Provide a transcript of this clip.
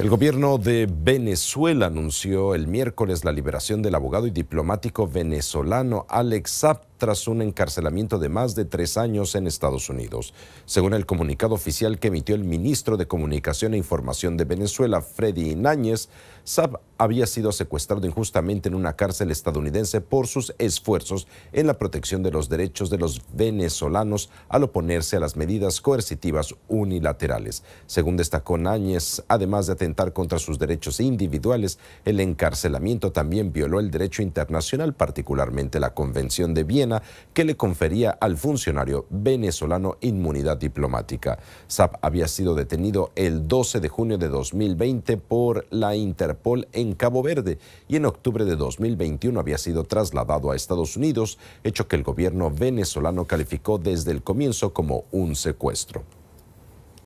El gobierno de Venezuela anunció el miércoles la liberación del abogado y diplomático venezolano Alex Zap tras un encarcelamiento de más de tres años en Estados Unidos, según el comunicado oficial que emitió el ministro de Comunicación e Información de Venezuela, Freddy Náñez, Saab había sido secuestrado injustamente en una cárcel estadounidense por sus esfuerzos en la protección de los derechos de los venezolanos al oponerse a las medidas coercitivas unilaterales. Según destacó Náñez, además de atentar contra sus derechos individuales, el encarcelamiento también violó el derecho internacional, particularmente la Convención de Viena que le confería al funcionario venezolano inmunidad diplomática. Saab había sido detenido el 12 de junio de 2020 por la Interpol en Cabo Verde y en octubre de 2021 había sido trasladado a Estados Unidos, hecho que el gobierno venezolano calificó desde el comienzo como un secuestro.